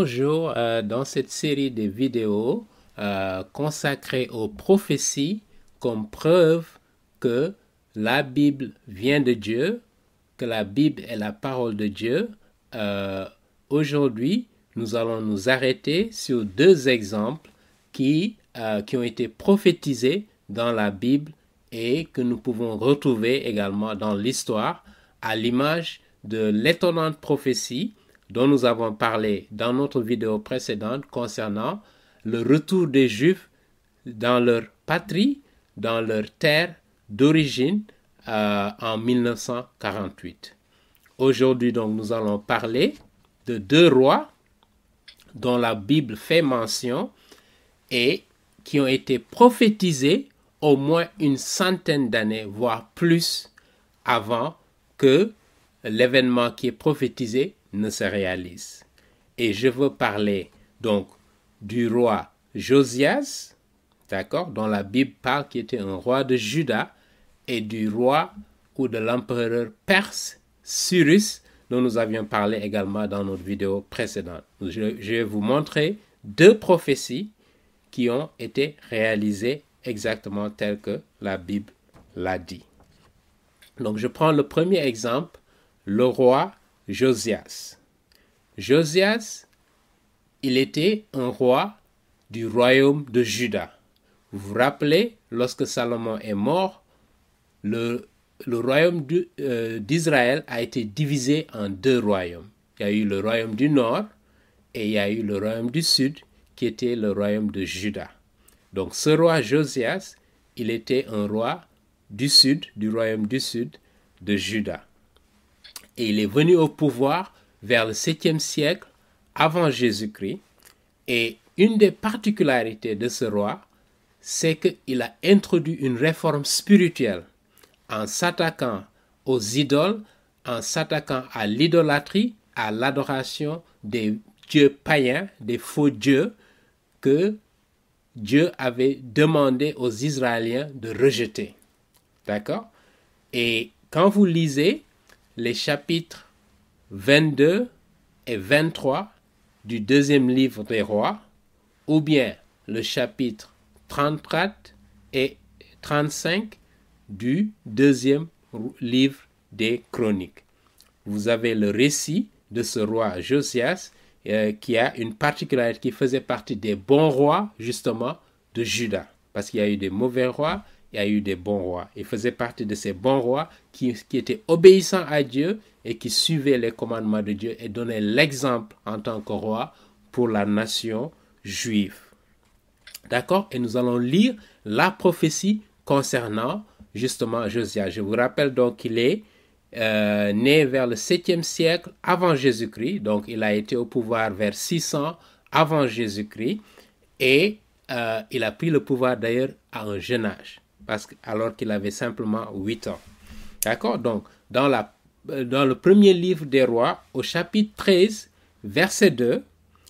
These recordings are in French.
Bonjour, euh, dans cette série de vidéos euh, consacrées aux prophéties comme preuve que la Bible vient de Dieu, que la Bible est la parole de Dieu, euh, aujourd'hui nous allons nous arrêter sur deux exemples qui, qui ont été prophétisés dans la Bible et que nous pouvons retrouver également dans l'histoire à l'image de l'étonnante prophétie dont nous avons parlé dans notre vidéo précédente concernant le retour des Juifs dans leur patrie, dans leur terre d'origine euh, en 1948. Aujourd'hui, donc, nous allons parler de deux rois dont la Bible fait mention et qui ont été prophétisés au moins une centaine d'années, voire plus, avant que l'événement qui est prophétisé ne se réalise. Et je veux parler donc du roi Josias, d'accord, dont la Bible parle qui était un roi de Juda, et du roi ou de l'empereur perse Cyrus, dont nous avions parlé également dans notre vidéo précédente. Je, je vais vous montrer deux prophéties qui ont été réalisées exactement telles que la Bible l'a dit. Donc je prends le premier exemple, le roi Josias. Josias, il était un roi du royaume de Juda. Vous vous rappelez, lorsque Salomon est mort, le, royaume euh, d'Israël a été divisé en deux royaumes. Il y a eu le royaume du nord et il y a eu le royaume du sud qui était le royaume de Juda. Donc ce roi Josias, il était un roi du sud, du royaume du sud de Juda et il est venu au pouvoir vers le 7e siècle avant Jésus-Christ. Et une des particularités de ce roi, c'est qu'il a introduit une réforme spirituelle en s'attaquant aux idoles, en s'attaquant à l'idolâtrie, à l'adoration des dieux païens, des faux dieux que Dieu avait demandé aux Israéliens de rejeter. D'accord Et quand vous lisez les chapitres 22 et 23 du deuxième livre des rois, ou bien le chapitre 34 et 35 du deuxième livre des chroniques. Vous avez le récit de ce roi Josias euh, qui a une particularité, qui faisait partie des bons rois justement de Juda, parce qu'il y a eu des mauvais rois il y a eu des bons rois. Il faisait partie de ces bons rois qui, étaient obéissants à Dieu et qui suivaient les commandements de Dieu et donnaient l'exemple en tant que roi pour la nation juive. D'accord Et nous allons lire la prophétie concernant justement Josias. Je vous rappelle donc qu'il est euh, né vers le 7e siècle avant Jésus-Christ. Donc il a été au pouvoir vers 600 avant Jésus-Christ. Et euh, il a pris le pouvoir d'ailleurs à un jeune âge alors qu'il avait simplement 8 ans. D'accord Donc, dans, dans le premier livre des rois, au chapitre 13, verset 2,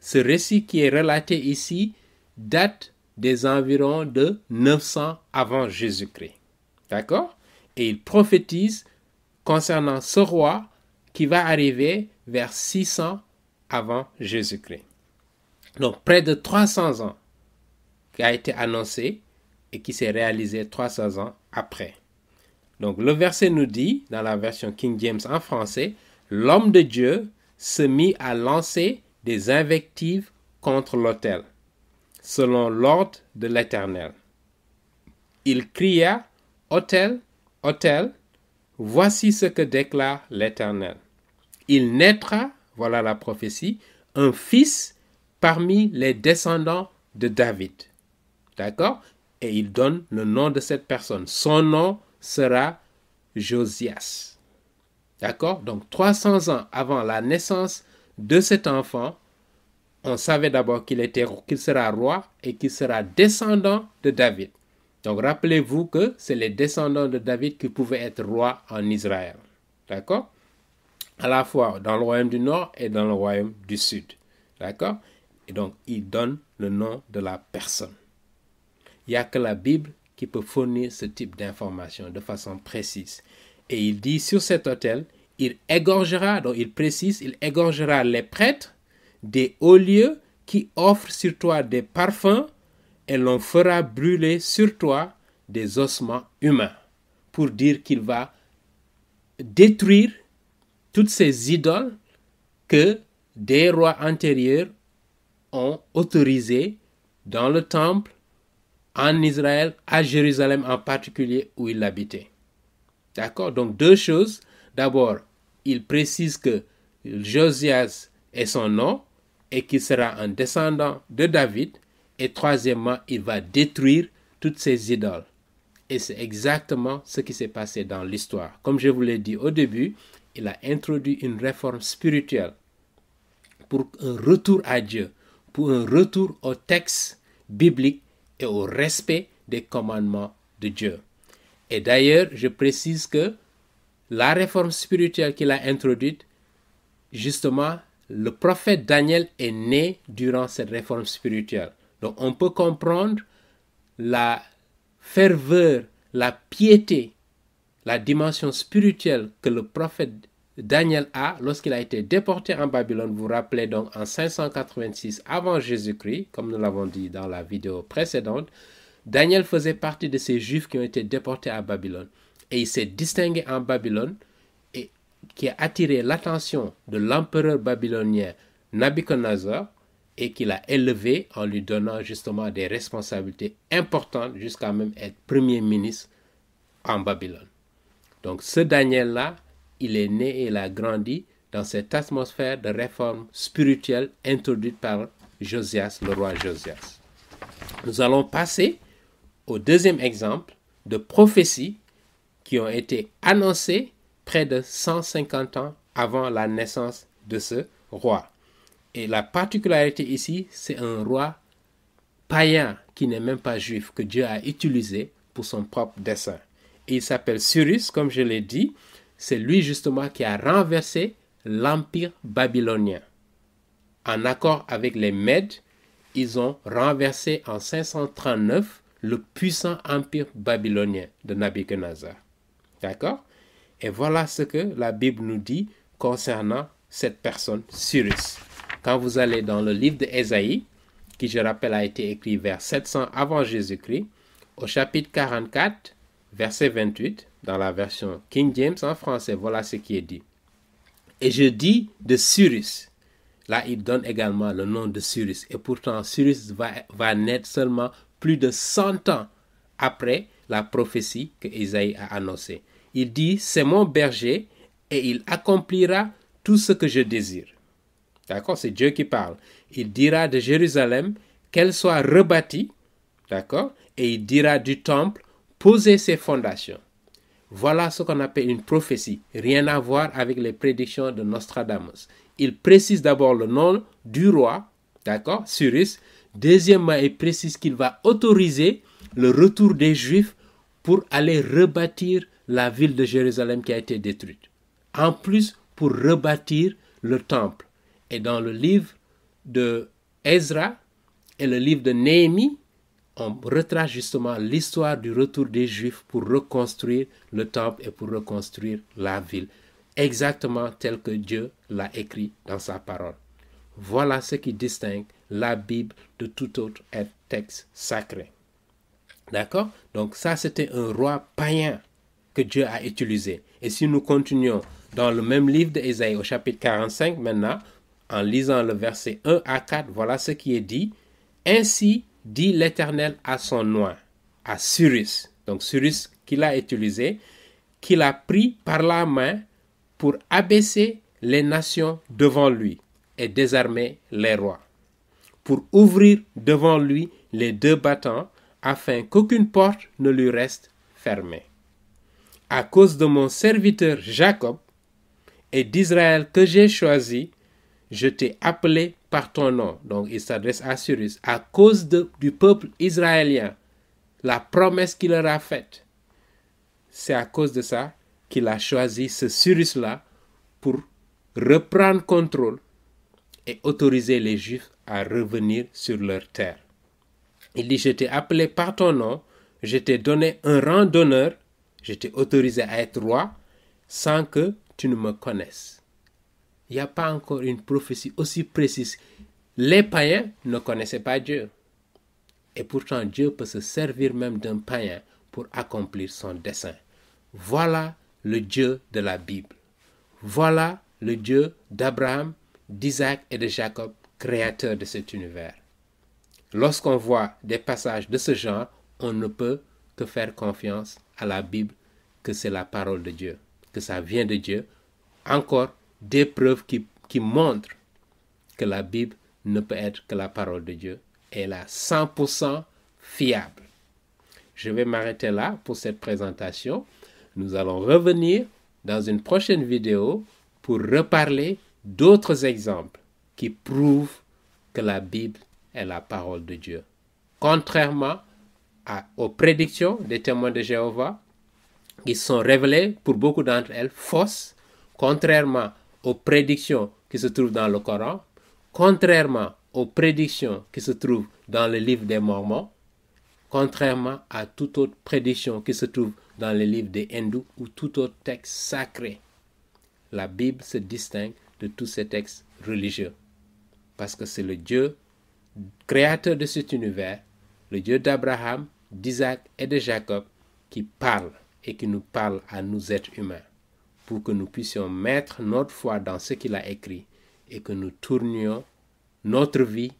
ce récit qui est relaté ici date des environs de 900 avant Jésus-Christ. D'accord Et il prophétise concernant ce roi qui va arriver vers 600 avant Jésus-Christ. Donc près de 300 ans qui a été annoncé et qui s'est réalisé 300 ans après. Donc le verset nous dit, dans la version King James en français, l'homme de Dieu se mit à lancer des invectives contre l'autel, selon l'ordre de l'Éternel. Il cria, Autel, autel, voici ce que déclare l'Éternel. Il naîtra, voilà la prophétie, un fils parmi les descendants de David. D'accord et il donne le nom de cette personne. Son nom sera Josias. D'accord Donc 300 ans avant la naissance de cet enfant, on savait d'abord qu'il qu'il sera roi et qu'il sera descendant de David. Donc rappelez-vous que c'est les descendants de David qui pouvaient être rois en Israël. D'accord À la fois dans le royaume du nord et dans le royaume du sud. D'accord Et donc il donne le nom de la personne. Il n'y a que la Bible qui peut fournir ce type d'information de façon précise. Et il dit sur cet autel, il égorgera, donc il précise, il égorgera les prêtres des hauts lieux qui offrent sur toi des parfums et l'on fera brûler sur toi des ossements humains pour dire qu'il va détruire toutes ces idoles que des rois antérieurs ont autorisées dans le temple en Israël, à Jérusalem en particulier où il habitait. D'accord Donc deux choses. D'abord, il précise que Josias est son nom et qu'il sera un descendant de David. Et troisièmement, il va détruire toutes ses idoles. Et c'est exactement ce qui s'est passé dans l'histoire. Comme je vous l'ai dit au début, il a introduit une réforme spirituelle pour un retour à Dieu, pour un retour au texte biblique au respect des commandements de Dieu. Et d'ailleurs, je précise que la réforme spirituelle qu'il a introduite, justement, le prophète Daniel est né durant cette réforme spirituelle. Donc on peut comprendre la ferveur, la piété, la dimension spirituelle que le prophète Daniel A, lorsqu'il a été déporté en Babylone, vous rappelez donc en 586 avant Jésus-Christ, comme nous l'avons dit dans la vidéo précédente, Daniel faisait partie de ces Juifs qui ont été déportés à Babylone. Et il s'est distingué en Babylone et qui a attiré l'attention de l'empereur babylonien Nabuchodonosor et qui a élevé en lui donnant justement des responsabilités importantes jusqu'à même être premier ministre en Babylone. Donc ce Daniel-là, il est né et il a grandi dans cette atmosphère de réforme spirituelle introduite par Josias, le roi Josias. Nous allons passer au deuxième exemple de prophéties qui ont été annoncées près de 150 ans avant la naissance de ce roi. Et la particularité ici, c'est un roi païen qui n'est même pas juif, que Dieu a utilisé pour son propre dessein. il s'appelle Cyrus, comme je l'ai dit, c'est lui justement qui a renversé l'empire babylonien. En accord avec les Mèdes, ils ont renversé en 539 le puissant empire babylonien de Nabucodonosor. D'accord Et voilà ce que la Bible nous dit concernant cette personne, Cyrus. Quand vous allez dans le livre d'Ésaïe, qui je rappelle a été écrit vers 700 avant Jésus-Christ, au chapitre 44, verset 28, dans la version King James en français, voilà ce qui est dit. Et je dis de Cyrus. Là, il donne également le nom de Cyrus. Et pourtant, Cyrus va, naître seulement plus de 100 ans après la prophétie que Isaïe a annoncée. Il dit, c'est mon berger et il accomplira tout ce que je désire. D'accord C'est Dieu qui parle. Il dira de Jérusalem qu'elle soit rebâtie. D'accord Et il dira du temple, posez ses fondations. Voilà ce qu'on appelle une prophétie, rien à voir avec les prédictions de Nostradamus. Il précise d'abord le nom du roi, d'accord, Cyrus. Deuxièmement, il précise qu'il va autoriser le retour des Juifs pour aller rebâtir la ville de Jérusalem qui a été détruite. En plus, pour rebâtir le temple. Et dans le livre de Ezra et le livre de Néhémie, on retrace justement l'histoire du retour des Juifs pour reconstruire le temple et pour reconstruire la ville, exactement tel que Dieu l'a écrit dans sa parole. Voilà ce qui distingue la Bible de tout autre texte sacré. D'accord Donc ça, c'était un roi païen que Dieu a utilisé. Et si nous continuons dans le même livre d'Ésaïe au chapitre 45 maintenant, en lisant le verset 1 à 4, voilà ce qui est dit. Ainsi, dit l'Éternel à son noir, à Cyrus, donc Cyrus qu'il a utilisé, qu'il a pris par la main pour abaisser les nations devant lui et désarmer les rois, pour ouvrir devant lui les deux battants, afin qu'aucune porte ne lui reste fermée. À cause de mon serviteur Jacob et d'Israël que j'ai choisi, je t'ai appelé par ton nom. Donc il s'adresse à Cyrus. À cause du peuple israélien, la promesse qu'il leur a faite, c'est à cause de ça qu'il a choisi ce Cyrus-là pour reprendre contrôle et autoriser les Juifs à revenir sur leur terre. Il dit, je t'ai appelé par ton nom, je t'ai donné un rang d'honneur, je t'ai autorisé à être roi sans que tu ne me connaisses. Il n'y a pas encore une prophétie aussi précise. Les païens ne connaissaient pas Dieu. Et pourtant, Dieu peut se servir même d'un païen pour accomplir son dessein. Voilà le Dieu de la Bible. Voilà le Dieu d'Abraham, d'Isaac et de Jacob, créateur de cet univers. Lorsqu'on voit des passages de ce genre, on ne peut que faire confiance à la Bible que c'est la parole de Dieu, que ça vient de Dieu. Encore des preuves qui, montrent que la Bible ne peut être que la parole de Dieu. Elle est 100% fiable. Je vais m'arrêter là pour cette présentation. Nous allons revenir dans une prochaine vidéo pour reparler d'autres exemples qui prouvent que la Bible est la parole de Dieu. Contrairement aux prédictions des témoins de Jéhovah, qui sont révélées pour beaucoup d'entre elles fausses, contrairement aux prédictions qui se trouvent dans le Coran, contrairement aux prédictions qui se trouvent dans le livre des Mormons, contrairement à toute autre prédiction qui se trouve dans le livre des Hindous ou tout autre texte sacré. La Bible se distingue de tous ces textes religieux parce que c'est le Dieu créateur de cet univers, le Dieu d'Abraham, d'Isaac et de Jacob qui parle et qui nous parle à nous êtres humains pour que nous puissions mettre notre foi dans ce qu'il a écrit et que nous tournions notre vie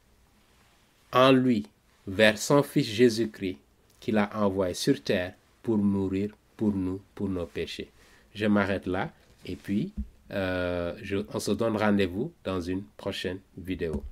en lui, vers son Fils Jésus-Christ, qu'il a envoyé sur terre pour mourir pour nous, pour nos péchés. Je m'arrête là et puis euh, je, on se donne rendez-vous dans une prochaine vidéo.